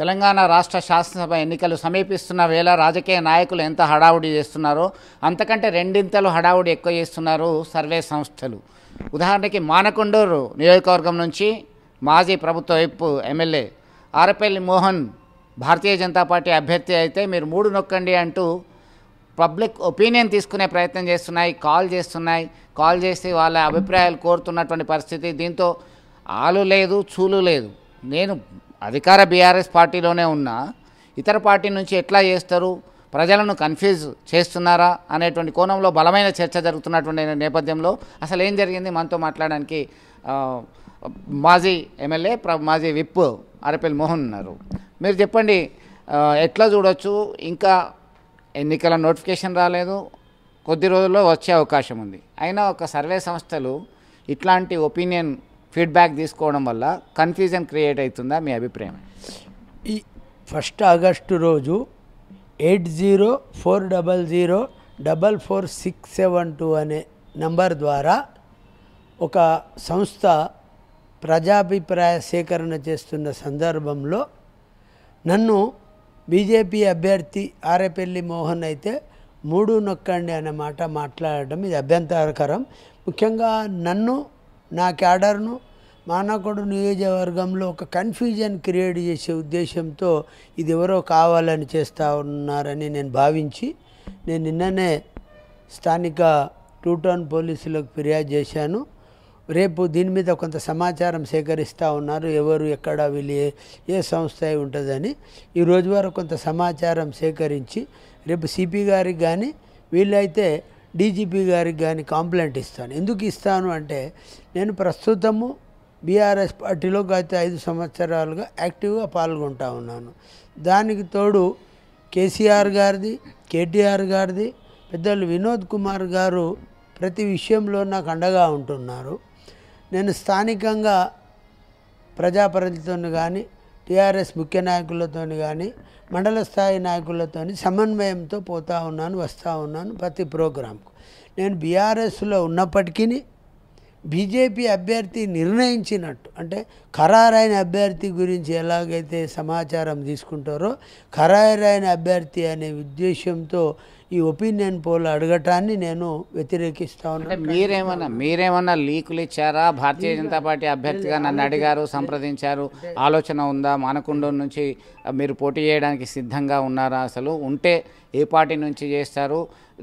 తెలంగాణ రాష్ట్ర శాసనసభ ఎన్నికలు సమీపిస్తున్న వేళ రాజకీయ నాయకులు ఎంత హడావుడి చేస్తున్నారో అంతకంటే రెండింతలు హడావుడి ఎక్కువ చేస్తున్నారు సర్వే సంస్థలు ఉదాహరణకి మానకొండూరు నియోజకవర్గం నుంచి మాజీ ప్రభుత్వ వైపు ఎమ్మెల్యే ఆరపల్లి మోహన్ భారతీయ జనతా పార్టీ అభ్యర్థి అయితే మీరు మూడు నొక్కండి అంటూ పబ్లిక్ ఒపీనియన్ తీసుకునే ప్రయత్నం చేస్తున్నాయి కాల్ చేస్తున్నాయి కాల్ చేసి వాళ్ళ అభిప్రాయాలు కోరుతున్నటువంటి పరిస్థితి దీంతో ఆలు లేదు చూలు లేదు నేను అధికార బీఆర్ఎస్ పార్టీలోనే ఉన్నా ఇతర పార్టీ నుంచి ఎట్లా చేస్తారు ప్రజలను కన్ఫ్యూజ్ చేస్తున్నారా అనేటువంటి కోణంలో బలమైన చర్చ జరుగుతున్నటువంటి నేపథ్యంలో అసలు ఏం జరిగింది మనతో మాట్లాడడానికి మాజీ ఎమ్మెల్యే మాజీ విప్ అరపల్లి మోహన్ ఉన్నారు మీరు చెప్పండి ఎట్లా చూడొచ్చు ఇంకా ఎన్నికల నోటిఫికేషన్ రాలేదు కొద్ది రోజుల్లో వచ్చే అవకాశం ఉంది అయినా ఒక సర్వే సంస్థలు ఇట్లాంటి ఒపీనియన్ ఫీడ్బ్యాక్ తీసుకోవడం వల్ల కన్ఫ్యూజన్ క్రియేట్ అవుతుందా మీ అభిప్రాయం ఈ ఫస్ట్ ఆగస్టు రోజు eight zero four double zero double four six seven two అనే నంబర్ ద్వారా ఒక సంస్థ ప్రజాభిప్రాయ సేకరణ చేస్తున్న సందర్భంలో నన్ను బీజేపీ అభ్యర్థి ఆరేపల్లి మోహన్ అయితే మూడు నొక్కండి అనే మాట మాట్లాడటం ఇది అభ్యంతరకరం ముఖ్యంగా నన్ను నా క్యాడర్ను మానకుడు నియోజకవర్గంలో ఒక కన్ఫ్యూజన్ క్రియేట్ చేసే ఉద్దేశంతో ఇది ఎవరో కావాలని చేస్తూ ఉన్నారని నేను భావించి నేను నిన్ననే స్థానిక టూ టౌన్ పోలీసులకు ఫిర్యాదు చేశాను రేపు దీని మీద కొంత సమాచారం సేకరిస్తూ ఉన్నారు ఎవరు ఎక్కడ వీళ్ళు ఏ ఏ సంస్థ ఉంటుందని ఈ రోజు వరకు కొంత సమాచారం సేకరించి రేపు సిపి గారికి కానీ వీళ్ళైతే డీజీపీ గారికి కానీ కాంప్లైంట్ ఇస్తాను ఎందుకు ఇస్తాను అంటే నేను ప్రస్తుతము బీఆర్ఎస్ పార్టీలో గత ఐదు సంవత్సరాలుగా యాక్టివ్గా పాల్గొంటా ఉన్నాను దానికి తోడు కేసీఆర్ గారిది కేటీఆర్ గారిది పెద్దలు వినోద్ కుమార్ గారు ప్రతి విషయంలో నాకు అండగా ఉంటున్నారు నేను స్థానికంగా ప్రజాప్రతినిధులను కానీ టీఆర్ఎస్ ముఖ్య నాయకులతో కానీ మండల స్థాయి నాయకులతో సమన్వయంతో పోతూ ఉన్నాను వస్తూ ఉన్నాను ప్రతి ప్రోగ్రాంకు నేను బీఆర్ఎస్లో ఉన్నప్పటికీ బీజేపీ అభ్యర్థి నిర్ణయించినట్టు అంటే ఖరారైన అభ్యర్థి గురించి ఎలాగైతే సమాచారం తీసుకుంటారో ఖరారైన అభ్యర్థి అనే ఉద్దేశంతో ఈ ఒపీనియన్ పోల్ అడగటాన్ని నేను వ్యతిరేకిస్తా ఉన్నా మీరేమన్నా మీరేమన్నా లీకులు ఇచ్చారా భారతీయ జనతా పార్టీ అభ్యర్థిగా నన్ను అడిగారు సంప్రదించారు ఆలోచన ఉందా మానకుండం నుంచి మీరు పోటీ చేయడానికి సిద్ధంగా ఉన్నారా అసలు ఉంటే ఏ పార్టీ నుంచి చేస్తారు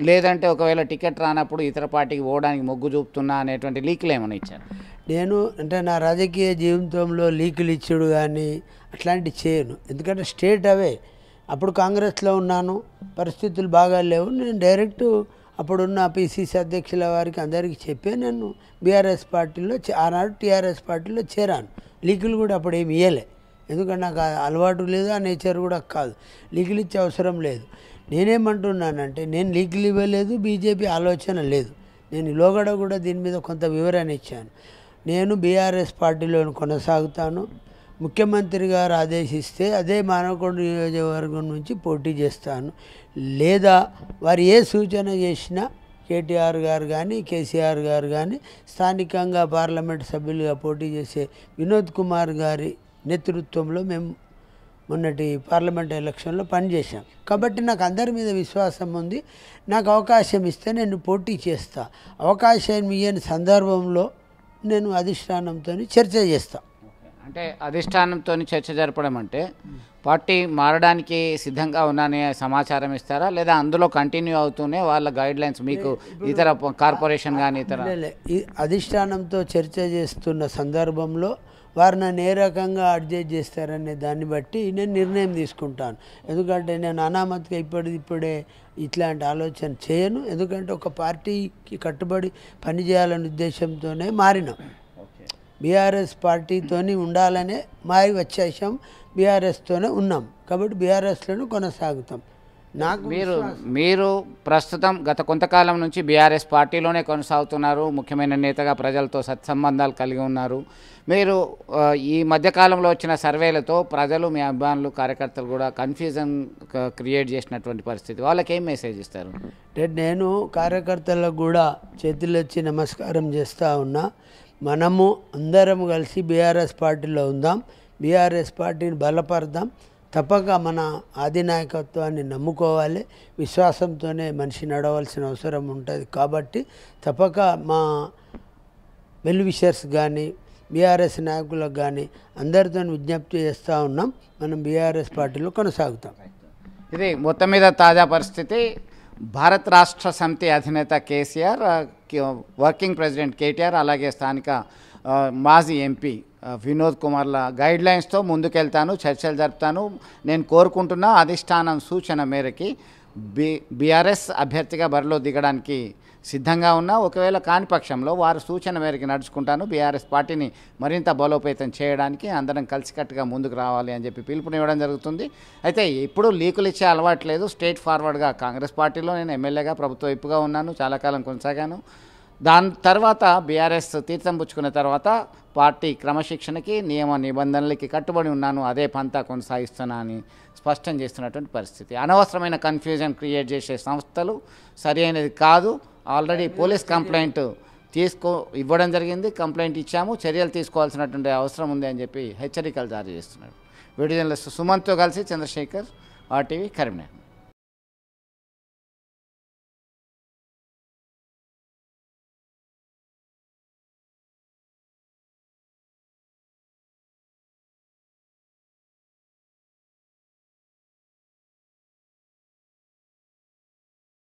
లేదంటే ఒకవేళ టికెట్ రానప్పుడు ఇతర పార్టీకి పోవడానికి మొగ్గు చూపుతున్నా అనేటువంటి లీకులు ఏమైనా ఇచ్చారు నేను అంటే నా రాజకీయ జీవితంలో లీకులు ఇచ్చాడు కానీ అట్లాంటివి చేయను ఎందుకంటే స్టేట్ అవే అప్పుడు కాంగ్రెస్లో ఉన్నాను పరిస్థితులు బాగా లేవు నేను డైరెక్ట్ అప్పుడున్న పిసిసి అధ్యక్షుల వారికి అందరికీ చెప్పే నేను బీఆర్ఎస్ పార్టీలో ఆనాడు టీఆర్ఎస్ పార్టీలో చేరాను లీకులు కూడా అప్పుడు ఏమి ఇయ్యలే ఎందుకంటే నాకు అలవాటు లేదు ఆ నేచర్ కూడా కాదు లీకులు ఇచ్చే అవసరం లేదు నేనేమంటున్నానంటే నేను లీకులు ఇవ్వలేదు బీజేపీ ఆలోచన లేదు నేను లోగడ కూడా దీని మీద కొంత వివరణ ఇచ్చాను నేను బీఆర్ఎస్ పార్టీలో కొనసాగుతాను ముఖ్యమంత్రి గారు ఆదేశిస్తే అదే మానవకొండ నియోజకవర్గం నుంచి పోటీ చేస్తాను లేదా వారు ఏ సూచన చేసినా కేటీఆర్ గారు కానీ కేసీఆర్ గారు కానీ స్థానికంగా పార్లమెంట్ సభ్యులుగా పోటీ చేసే వినోద్ కుమార్ గారి నేతృత్వంలో మేము మొన్నటి పార్లమెంట్ ఎలక్షన్లో పనిచేసాం కాబట్టి నాకు అందరి మీద విశ్వాసం ఉంది నాకు అవకాశం ఇస్తే నేను పోటీ చేస్తా అవకాశం ఇయ్యని సందర్భంలో నేను అధిష్టానంతో చర్చ చేస్తాను అంటే అధిష్టానంతో చర్చ జరపడం అంటే పార్టీ మారడానికి సిద్ధంగా ఉన్నానే సమాచారం ఇస్తారా లేదా అందులో కంటిన్యూ అవుతూనే వాళ్ళ గైడ్ లైన్స్ మీకు ఇతర కార్పొరేషన్ కానీ ఇతర అధిష్టానంతో చర్చ చేస్తున్న సందర్భంలో వారు నన్ను ఏ రకంగా అడ్జస్ట్ చేస్తారనే దాన్ని బట్టి నేను నిర్ణయం తీసుకుంటాను ఎందుకంటే నేను అనామతిగా ఇప్పటిది ఇప్పుడే ఇట్లాంటి ఆలోచన చేయను ఎందుకంటే ఒక పార్టీకి కట్టుబడి పనిచేయాలనే ఉద్దేశంతోనే మారినాం బీఆర్ఎస్ పార్టీతోని ఉండాలనే మారి వచ్చేసాం బీఆర్ఎస్తోనే ఉన్నాం కాబట్టి బీఆర్ఎస్లోనే కొనసాగుతాం నాకు మీరు మీరు ప్రస్తుతం గత కొంతకాలం నుంచి బీఆర్ఎస్ పార్టీలోనే కొనసాగుతున్నారు ముఖ్యమైన నేతగా ప్రజలతో సత్సంబంధాలు కలిగి ఉన్నారు మీరు ఈ మధ్యకాలంలో వచ్చిన సర్వేలతో ప్రజలు మీ అభిమానులు కార్యకర్తలు కూడా కన్ఫ్యూజన్ క్రియేట్ చేసినటువంటి పరిస్థితి వాళ్ళకి ఏం మెసేజ్ ఇస్తారు అంటే నేను కార్యకర్తలకు కూడా చేతులు నమస్కారం చేస్తూ ఉన్నా మనము అందరం కలిసి బీఆర్ఎస్ పార్టీలో ఉందాం బీఆర్ఎస్ పార్టీని బలపరదాం తప్పక మన ఆధినాయకత్వాన్ని నమ్ముకోవాలి విశ్వాసంతోనే మనిషి నడవలసిన అవసరం ఉంటుంది కాబట్టి తప్పక మా వెల్విషర్స్ కానీ బీఆర్ఎస్ నాయకులకు కానీ అందరితో విజ్ఞప్తి చేస్తూ ఉన్నాం మనం బీఆర్ఎస్ పార్టీలో కొనసాగుతాం ఇది మొత్తం మీద తాజా పరిస్థితి భారత్ రాష్ట్ర సమితి అధినేత కేసీఆర్ వర్కింగ్ ప్రెసిడెంట్ కేటీఆర్ అలాగే స్థానిక మాజీ ఎంపీ వినోద్ కుమార్ల గైడ్లైన్స్తో ముందుకెళ్తాను చర్చలు జరుపుతాను నేను కోరుకుంటున్న అధిష్టానం సూచన మేరకి బి బీఆర్ఎస్ అభ్యర్థిగా బరిలో దిగడానికి సిద్ధంగా ఉన్నా ఒకవేళ కాని పక్షంలో వారు సూచన మేరకు నడుచుకుంటాను బీఆర్ఎస్ పార్టీని మరింత బలోపేతం చేయడానికి అందరం కలిసికట్టుగా ముందుకు రావాలి అని చెప్పి పిలుపునివ్వడం జరుగుతుంది అయితే ఇప్పుడు లీకులు ఇచ్చే అలవాటు లేదు స్ట్రేట్ ఫార్వర్డ్గా కాంగ్రెస్ పార్టీలో నేను ఎమ్మెల్యేగా ప్రభుత్వ వైపుగా ఉన్నాను చాలా కాలం కొనసాగాను దాని తర్వాత బీఆర్ఎస్ తీర్థం పుచ్చుకున్న తర్వాత పార్టీ క్రమశిక్షణకి నియమ నిబంధనలకి కట్టుబడి ఉన్నాను అదే పంతా కొనసాగిస్తున్నా అని స్పష్టం చేస్తున్నటువంటి పరిస్థితి అనవసరమైన కన్ఫ్యూజన్ క్రియేట్ చేసే సంస్థలు సరి అయినది కాదు ఆల్రెడీ పోలీస్ కంప్లైంట్ తీసుకో ఇవ్వడం జరిగింది కంప్లైంట్ ఇచ్చాము చర్యలు తీసుకోవాల్సినటువంటి అవసరం ఉంది అని చెప్పి హెచ్చరికలు జారీ చేస్తున్నారు వీడియోలో సుమంత్తో కలిసి చంద్రశేఖర్ ఆర్టీవీ కరీంనగర్